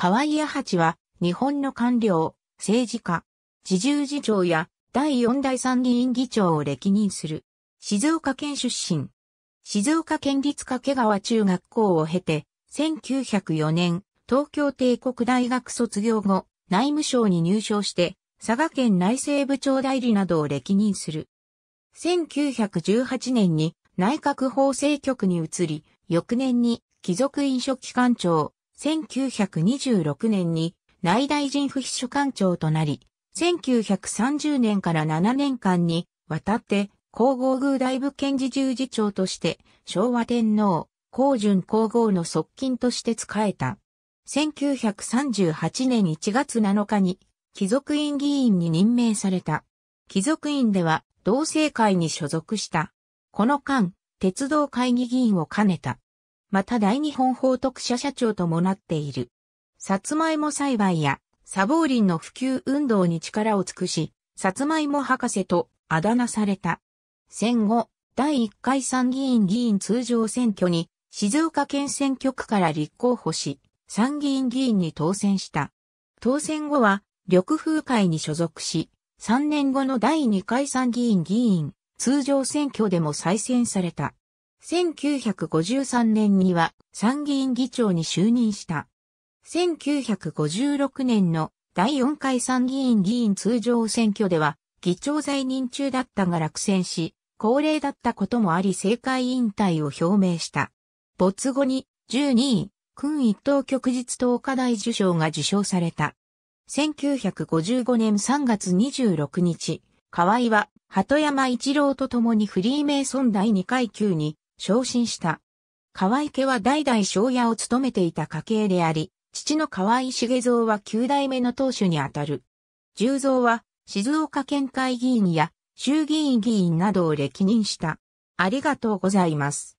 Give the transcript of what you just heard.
河井屋八は、日本の官僚、政治家、自重次長や第四代参議院議長を歴任する。静岡県出身。静岡県立掛川中学校を経て、1904年、東京帝国大学卒業後、内務省に入省して、佐賀県内政部長代理などを歴任する。1918年に内閣法制局に移り、翌年に貴族飲食機関長、1926年に内大臣府秘書官長となり、1930年から7年間にわたって皇后宮大部検事十事長として昭和天皇、皇順皇后の側近として仕えた。1938年1月7日に貴族院議員に任命された。貴族院では同性会に所属した。この間、鉄道会議議員を兼ねた。また大日本法特社社長ともなっている。さつまいも栽培や砂防林の普及運動に力を尽くし、さつまいも博士とあだ名された。戦後、第1回参議院議員通常選挙に静岡県選挙区から立候補し、参議院議員に当選した。当選後は、緑風会に所属し、3年後の第2回参議院議員、通常選挙でも再選された。1953年には参議院議長に就任した。1956年の第4回参議院議員通常選挙では議長在任中だったが落選し、高齢だったこともあり政界引退を表明した。没後に12位、君一等旭日党課題受賞が受賞された。1955年3月26日、河合は鳩山一郎と共にフリーメイソン第2階級に昇進した。河合家は代々庄屋を務めていた家系であり、父の河合重蔵は九代目の当主にあたる。重蔵は静岡県会議員や衆議院議員などを歴任した。ありがとうございます。